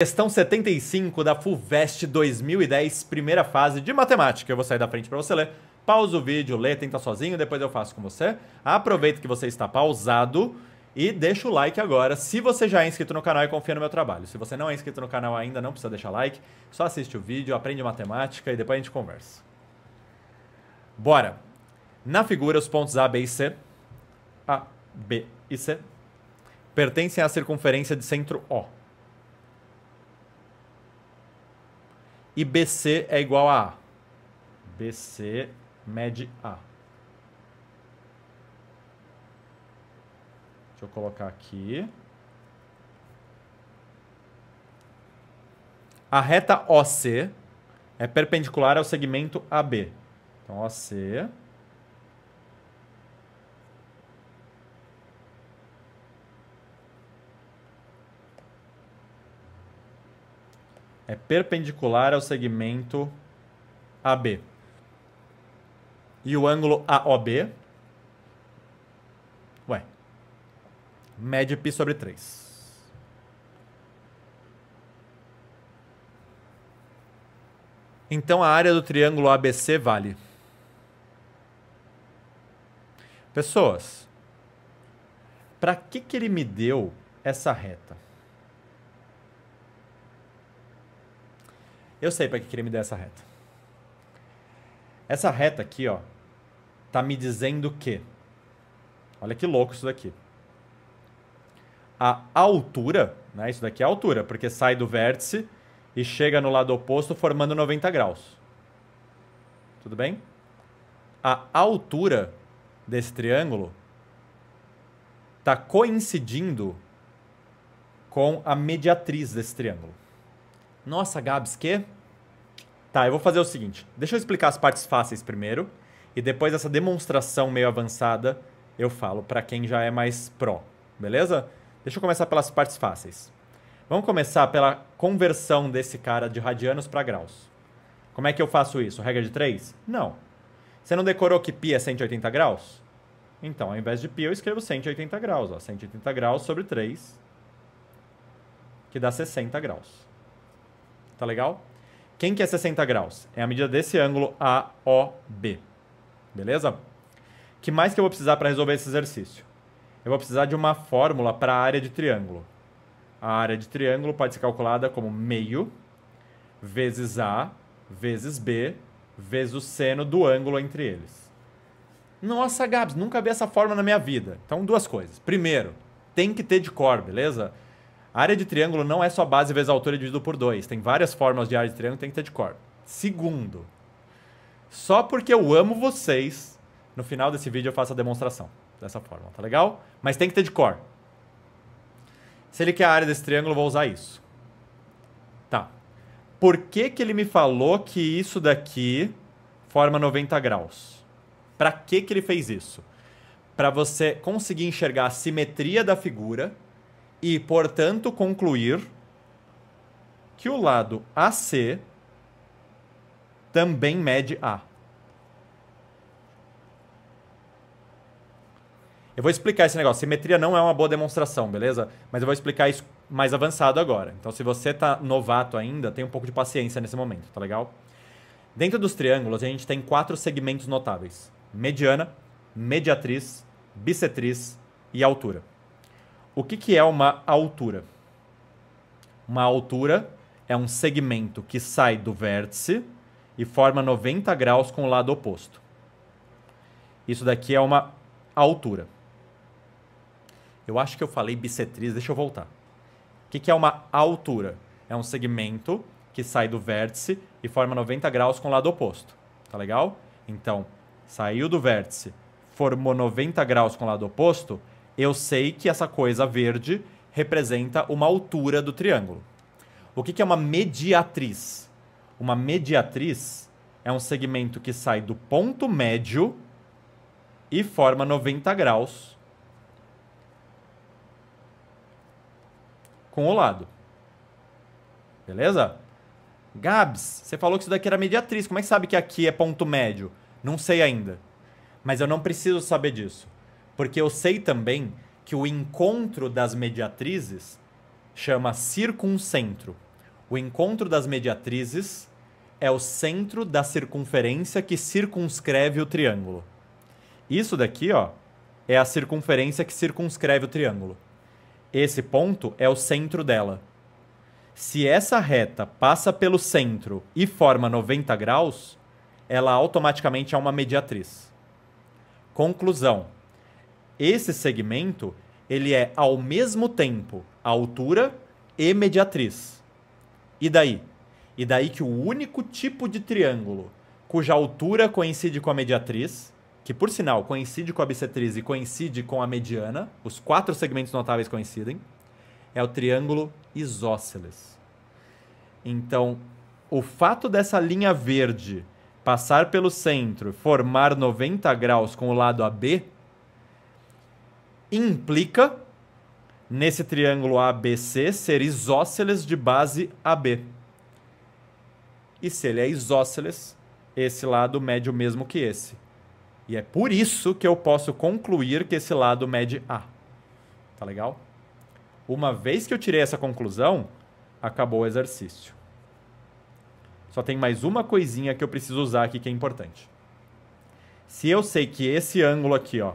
Questão 75 da FUVEST 2010, primeira fase de matemática. Eu vou sair da frente para você ler. Pausa o vídeo, lê, tenta sozinho, depois eu faço com você. Aproveita que você está pausado e deixa o like agora se você já é inscrito no canal e confia no meu trabalho. Se você não é inscrito no canal ainda, não precisa deixar like, só assiste o vídeo, aprende matemática e depois a gente conversa. Bora! Na figura, os pontos A, B e C. A, B e C pertencem à circunferência de centro O e BC é igual a A. BC mede A. Deixa eu colocar aqui. A reta OC é perpendicular ao segmento AB. Então, OC é perpendicular ao segmento AB. E o ângulo AOB, ué, mede π sobre 3. Então a área do triângulo ABC vale. Pessoas, para que, que ele me deu essa reta? Eu sei para que ele me deu essa reta. Essa reta aqui, ó, tá me dizendo que. Olha que louco isso daqui. A altura, né? Isso daqui é a altura, porque sai do vértice e chega no lado oposto formando 90 graus. Tudo bem? A altura desse triângulo está coincidindo com a mediatriz desse triângulo. Nossa, Gabs, que? Tá, eu vou fazer o seguinte. Deixa eu explicar as partes fáceis primeiro. E depois dessa demonstração meio avançada, eu falo para quem já é mais pró. Beleza? Deixa eu começar pelas partes fáceis. Vamos começar pela conversão desse cara de radianos para graus. Como é que eu faço isso? Regra de 3? Não. Você não decorou que π é 180 graus? Então, ao invés de π, eu escrevo 180 graus. Ó. 180 graus sobre 3, que dá 60 graus. Tá legal? Quem que é 60 graus? É a medida desse ângulo AOB. Beleza? que mais que eu vou precisar para resolver esse exercício? Eu vou precisar de uma fórmula para a área de triângulo. A área de triângulo pode ser calculada como meio vezes A vezes B vezes o seno do ângulo entre eles. Nossa, Gabs, nunca vi essa fórmula na minha vida. Então, duas coisas. Primeiro, tem que ter de cor, beleza? A área de triângulo não é só base vezes altura dividido por 2. Tem várias formas de área de triângulo, tem que ter de cor. Segundo, só porque eu amo vocês, no final desse vídeo eu faço a demonstração dessa forma, tá legal? Mas tem que ter de cor. Se ele quer a área desse triângulo, eu vou usar isso. Tá. Por que, que ele me falou que isso daqui forma 90 graus? Para que, que ele fez isso? Para você conseguir enxergar a simetria da figura e, portanto, concluir que o lado AC também mede A. Eu vou explicar esse negócio. Simetria não é uma boa demonstração, beleza? Mas eu vou explicar isso mais avançado agora. Então, se você está novato ainda, tem um pouco de paciência nesse momento, tá legal? Dentro dos triângulos, a gente tem quatro segmentos notáveis: mediana, mediatriz, bissetriz e altura. O que, que é uma altura? Uma altura é um segmento que sai do vértice e forma 90 graus com o lado oposto. Isso daqui é uma altura. Eu acho que eu falei bissetriz, deixa eu voltar. O que, que é uma altura? É um segmento que sai do vértice e forma 90 graus com o lado oposto. Tá legal? Então, saiu do vértice, formou 90 graus com o lado oposto, eu sei que essa coisa verde representa uma altura do triângulo. O que, que é uma mediatriz? Uma mediatriz é um segmento que sai do ponto médio e forma 90 graus com o lado. Beleza? Gabs, você falou que isso daqui era mediatriz. Como é que sabe que aqui é ponto médio? Não sei ainda. Mas eu não preciso saber disso. Porque eu sei também que o encontro das mediatrizes chama circuncentro. O encontro das mediatrizes é o centro da circunferência que circunscreve o triângulo. Isso daqui, ó, é a circunferência que circunscreve o triângulo. Esse ponto é o centro dela. Se essa reta passa pelo centro e forma 90 graus, ela automaticamente é uma mediatriz. Conclusão: esse segmento, ele é ao mesmo tempo altura e mediatriz. E daí? E daí que o único tipo de triângulo cuja altura coincide com a mediatriz, que por sinal coincide com a bissetriz e coincide com a mediana, os quatro segmentos notáveis coincidem, é o triângulo isósceles. Então, o fato dessa linha verde passar pelo centro, formar 90 graus com o lado AB, implica, nesse triângulo ABC, ser isósceles de base AB. E se ele é isósceles, esse lado mede o mesmo que esse. E é por isso que eu posso concluir que esse lado mede A. Tá legal? Uma vez que eu tirei essa conclusão, acabou o exercício. Só tem mais uma coisinha que eu preciso usar aqui que é importante. Se eu sei que esse ângulo aqui, ó,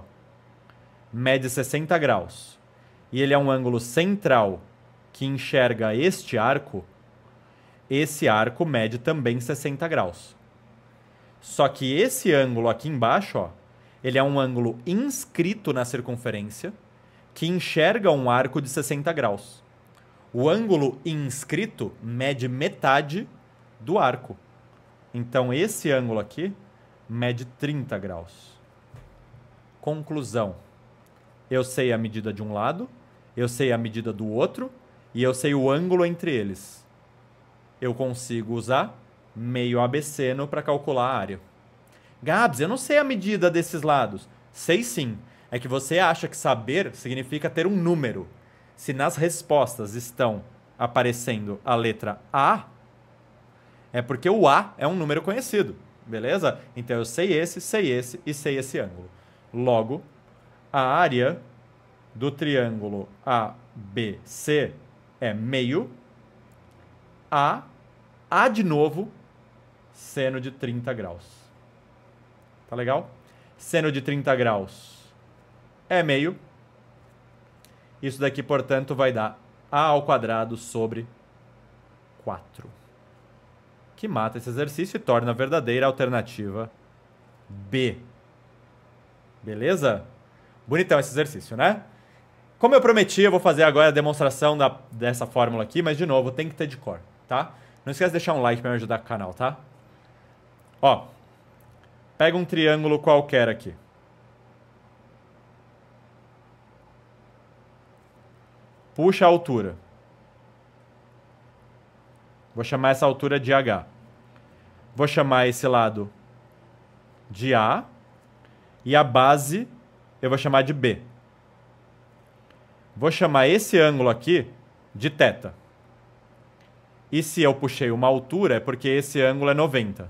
mede 60 graus e ele é um ângulo central que enxerga este arco, esse arco mede também 60 graus. Só que esse ângulo aqui embaixo, ó, ele é um ângulo inscrito na circunferência que enxerga um arco de 60 graus. O ângulo inscrito mede metade do arco. Então esse ângulo aqui mede 30 graus. Conclusão. Eu sei a medida de um lado, eu sei a medida do outro e eu sei o ângulo entre eles. Eu consigo usar meio abeceno para calcular a área. Gabs, eu não sei a medida desses lados. Sei sim. É que você acha que saber significa ter um número. Se nas respostas estão aparecendo a letra A, é porque o A é um número conhecido, beleza? Então eu sei esse, sei esse e sei esse ângulo. Logo, a área do triângulo ABC é meio a a de novo seno de 30 graus. Tá legal? Seno de 30 graus é meio. Isso daqui, portanto, vai dar a ao quadrado sobre 4. Que mata esse exercício e torna a verdadeira alternativa B. Beleza? Bonitão esse exercício, né? Como eu prometi, eu vou fazer agora a demonstração da, dessa fórmula aqui, mas de novo, tem que ter de cor, tá? Não esquece de deixar um like para me ajudar o canal, tá? Ó, pega um triângulo qualquer aqui. Puxa a altura. Vou chamar essa altura de H. Vou chamar esse lado de A. E a base eu vou chamar de B. Vou chamar esse ângulo aqui de θ. E se eu puxei uma altura, é porque esse ângulo é 90.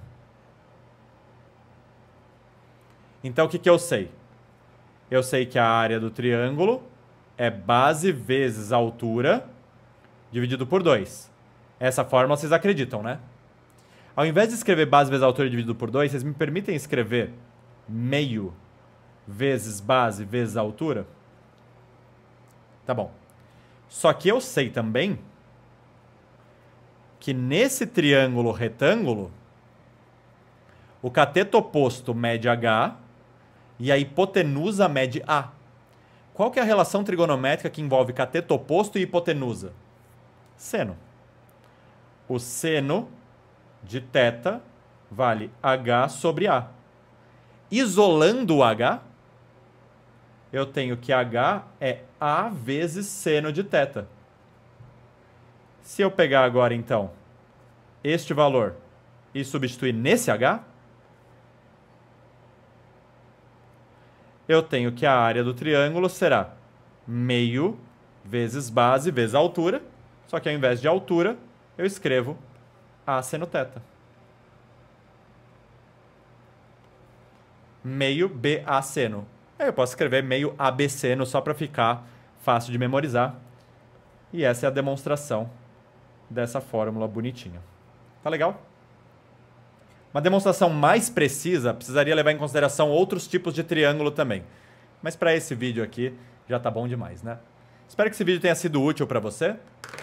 Então, o que, que eu sei? Eu sei que a área do triângulo é base vezes altura dividido por 2. Essa fórmula vocês acreditam, né? Ao invés de escrever base vezes altura dividido por 2, vocês me permitem escrever meio vezes base vezes altura? Tá bom. Só que eu sei também que nesse triângulo retângulo, o cateto oposto mede H e a hipotenusa mede A. Qual que é a relação trigonométrica que envolve cateto oposto e hipotenusa? Seno. O seno de θ vale H sobre A. Isolando o H, eu tenho que H é A vezes seno de θ. Se eu pegar agora, então, este valor e substituir nesse H, eu tenho que a área do triângulo será meio vezes base vezes altura, só que ao invés de altura, eu escrevo A seno θ. Meio a seno. Aí é, eu posso escrever meio ABC no só para ficar fácil de memorizar. E essa é a demonstração dessa fórmula bonitinha. Tá legal? Uma demonstração mais precisa precisaria levar em consideração outros tipos de triângulo também. Mas para esse vídeo aqui já tá bom demais, né? Espero que esse vídeo tenha sido útil para você.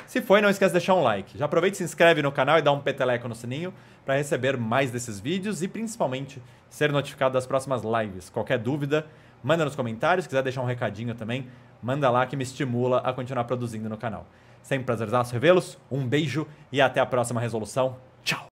Se foi, não esquece de deixar um like. Já aproveita e se inscreve no canal e dá um peteleco no sininho para receber mais desses vídeos e principalmente ser notificado das próximas lives. Qualquer dúvida, manda nos comentários. Se quiser deixar um recadinho também, manda lá que me estimula a continuar produzindo no canal. Sempre prazerzaço revê-los, um beijo e até a próxima resolução. Tchau!